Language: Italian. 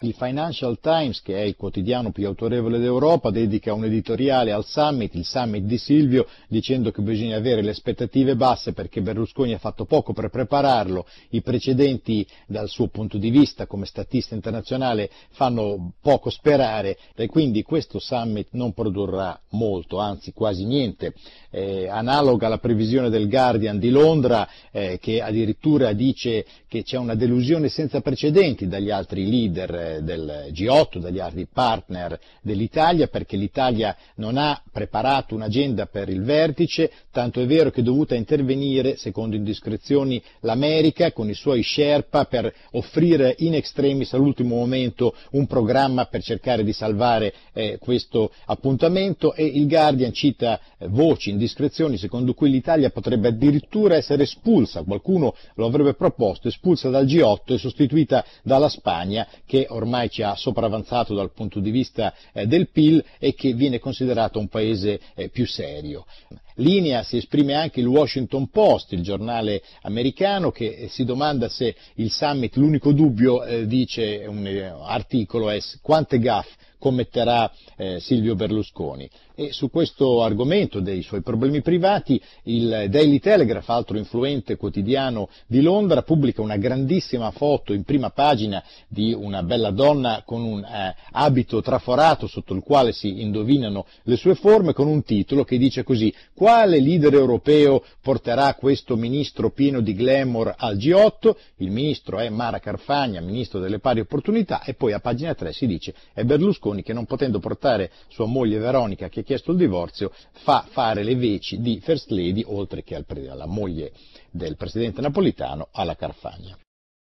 Il Financial Times, che è il quotidiano più autorevole d'Europa, dedica un editoriale al summit, il summit di Silvio, dicendo che bisogna avere le aspettative basse perché Berlusconi ha fatto poco per prepararlo, i precedenti dal suo punto di vista come statista internazionale fanno poco sperare e quindi questo summit non produrrà molto, anzi quasi niente. Eh, analoga alla previsione del Guardian di Londra eh, che addirittura dice che c'è una delusione senza precedenti dagli altri leader eh, del G8, dagli altri partner dell'Italia, perché l'Italia non ha preparato un'agenda per il vertice, tanto è vero che è dovuta intervenire, secondo indiscrezioni, l'America con i suoi Sherpa per offrire in extremis all'ultimo momento un programma per cercare di salvare eh, questo appuntamento e il Guardian cita eh, voci, indiscrezioni secondo cui l'Italia potrebbe addirittura essere espulsa, qualcuno lo avrebbe proposto, espulsa dal G8 e sostituita dalla Spagna che ormai ci ha sopravanzato dal punto di vista eh, del PIL e che viene considerato un paese eh, più serio linea si esprime anche il Washington Post, il giornale americano, che eh, si domanda se il summit, l'unico dubbio, eh, dice un eh, articolo, è quante gaffe commetterà eh, Silvio Berlusconi. E su questo argomento dei suoi problemi privati, il Daily Telegraph, altro influente quotidiano di Londra, pubblica una grandissima foto in prima pagina di una bella donna con un eh, abito traforato sotto il quale si indovinano le sue forme, con un titolo che dice così quale leader europeo porterà questo ministro pieno di glamour al G8? Il ministro è Mara Carfagna, ministro delle pari opportunità, e poi a pagina 3 si dice è Berlusconi che non potendo portare sua moglie Veronica che ha chiesto il divorzio fa fare le veci di First Lady oltre che alla moglie del presidente napolitano alla Carfagna.